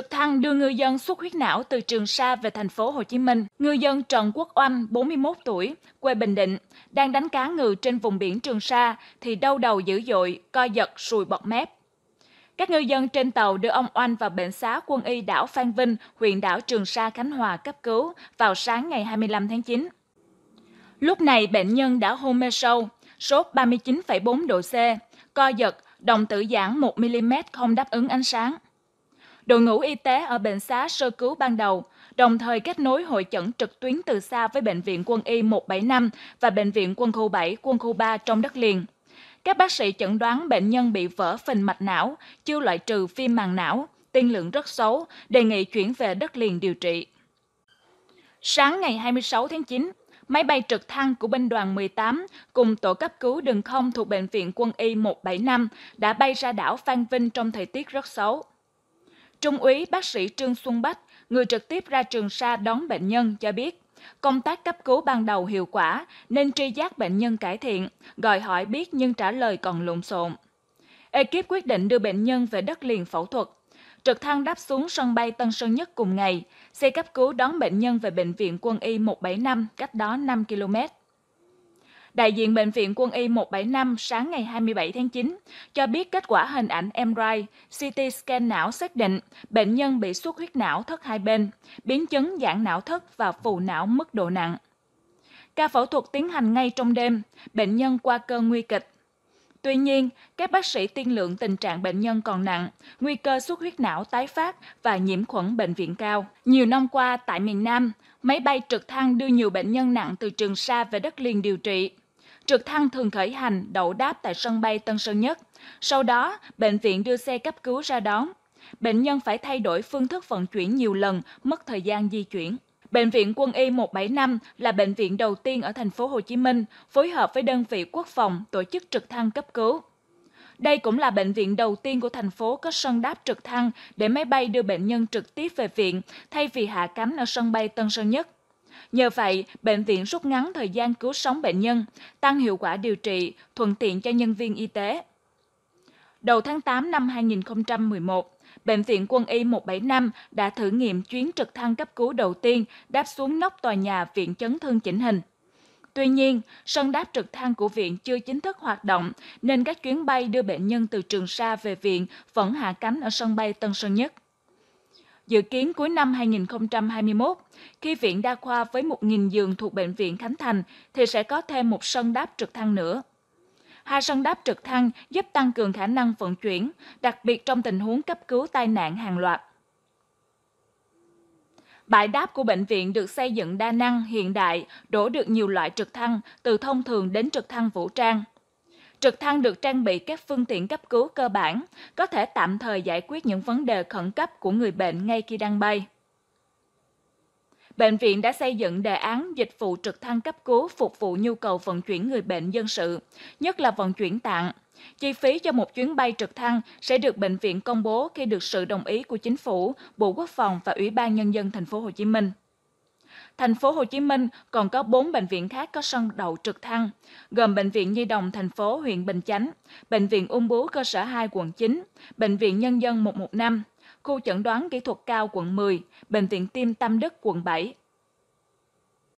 Trực thăng đưa ngư dân xuất huyết não từ Trường Sa về thành phố Hồ Chí Minh. Ngư dân Trần Quốc Oanh, 41 tuổi, quê Bình Định, đang đánh cá ngừ trên vùng biển Trường Sa thì đau đầu dữ dội, co giật, sùi bọt mép. Các ngư dân trên tàu đưa ông Oanh vào bệnh xá quân y đảo Phan Vinh, huyện đảo Trường Sa, Khánh Hòa cấp cứu vào sáng ngày 25 tháng 9. Lúc này bệnh nhân đã hôn mê sâu, sốt 39,4 độ C, co giật, đồng tử giãn 1mm không đáp ứng ánh sáng đội ngũ y tế ở bệnh xá sơ cứu ban đầu, đồng thời kết nối hội chẩn trực tuyến từ xa với Bệnh viện quân y 175 và Bệnh viện quân khu 7, quân khu 3 trong đất liền. Các bác sĩ chẩn đoán bệnh nhân bị vỡ phình mạch não, chưa loại trừ viêm màng não, tiên lượng rất xấu, đề nghị chuyển về đất liền điều trị. Sáng ngày 26 tháng 9, máy bay trực thăng của binh đoàn 18 cùng tổ cấp cứu đường không thuộc Bệnh viện Quân y 175 đã bay ra đảo Phan Vinh trong thời tiết rất xấu. Trung úy bác sĩ Trương Xuân Bách, người trực tiếp ra Trường Sa đón bệnh nhân cho biết, công tác cấp cứu ban đầu hiệu quả nên tri giác bệnh nhân cải thiện, gọi hỏi biết nhưng trả lời còn lộn xộn. Ekip quyết định đưa bệnh nhân về đất liền phẫu thuật. Trực thăng đáp xuống sân bay Tân Sơn Nhất cùng ngày, xe cấp cứu đón bệnh nhân về bệnh viện quân y 175 cách đó 5 km đại diện Bệnh viện Quân y 175 sáng ngày 27 tháng 9, cho biết kết quả hình ảnh MRI, CT scan não xác định bệnh nhân bị xuất huyết não thất hai bên, biến chứng giãn não thất và phù não mức độ nặng. Ca phẫu thuật tiến hành ngay trong đêm, bệnh nhân qua cơn nguy kịch, Tuy nhiên, các bác sĩ tiên lượng tình trạng bệnh nhân còn nặng, nguy cơ xuất huyết não tái phát và nhiễm khuẩn bệnh viện cao. Nhiều năm qua tại miền Nam, máy bay trực thăng đưa nhiều bệnh nhân nặng từ Trường Sa về đất liền điều trị. Trực thăng thường khởi hành đậu đáp tại sân bay Tân Sơn Nhất. Sau đó, bệnh viện đưa xe cấp cứu ra đón. Bệnh nhân phải thay đổi phương thức vận chuyển nhiều lần, mất thời gian di chuyển. Bệnh viện Quân y 175 là bệnh viện đầu tiên ở thành phố Hồ Chí Minh phối hợp với đơn vị quốc phòng tổ chức trực thăng cấp cứu. Đây cũng là bệnh viện đầu tiên của thành phố có sân đáp trực thăng để máy bay đưa bệnh nhân trực tiếp về viện thay vì hạ cánh ở sân bay Tân Sơn Nhất. Nhờ vậy, bệnh viện rút ngắn thời gian cứu sống bệnh nhân, tăng hiệu quả điều trị, thuận tiện cho nhân viên y tế. Đầu tháng 8 năm 2011, Bệnh viện Quân y 175 đã thử nghiệm chuyến trực thăng cấp cứu đầu tiên đáp xuống nóc tòa nhà Viện Chấn Thương Chỉnh Hình. Tuy nhiên, sân đáp trực thăng của viện chưa chính thức hoạt động, nên các chuyến bay đưa bệnh nhân từ Trường Sa về viện vẫn hạ cánh ở sân bay Tân Sơn Nhất. Dự kiến cuối năm 2021, khi viện đa khoa với 1.000 giường thuộc Bệnh viện Khánh Thành thì sẽ có thêm một sân đáp trực thăng nữa. Hai sân đáp trực thăng giúp tăng cường khả năng vận chuyển, đặc biệt trong tình huống cấp cứu tai nạn hàng loạt. Bãi đáp của bệnh viện được xây dựng đa năng, hiện đại, đổ được nhiều loại trực thăng, từ thông thường đến trực thăng vũ trang. Trực thăng được trang bị các phương tiện cấp cứu cơ bản, có thể tạm thời giải quyết những vấn đề khẩn cấp của người bệnh ngay khi đang bay bệnh viện đã xây dựng đề án dịch vụ trực thăng cấp cứu phục vụ nhu cầu vận chuyển người bệnh dân sự, nhất là vận chuyển tạng. Chi phí cho một chuyến bay trực thăng sẽ được bệnh viện công bố khi được sự đồng ý của chính phủ, Bộ Quốc phòng và Ủy ban nhân dân thành phố Hồ Chí Minh. Thành phố Hồ Chí Minh còn có 4 bệnh viện khác có sân đậu trực thăng, gồm Bệnh viện Nhi đồng thành phố huyện Bình Chánh, Bệnh viện Ung Bướu cơ sở 2 quận 9, Bệnh viện Nhân dân 115, Khu chẩn đoán kỹ thuật cao quận 10, Bệnh viện Tim Tâm Đức quận 7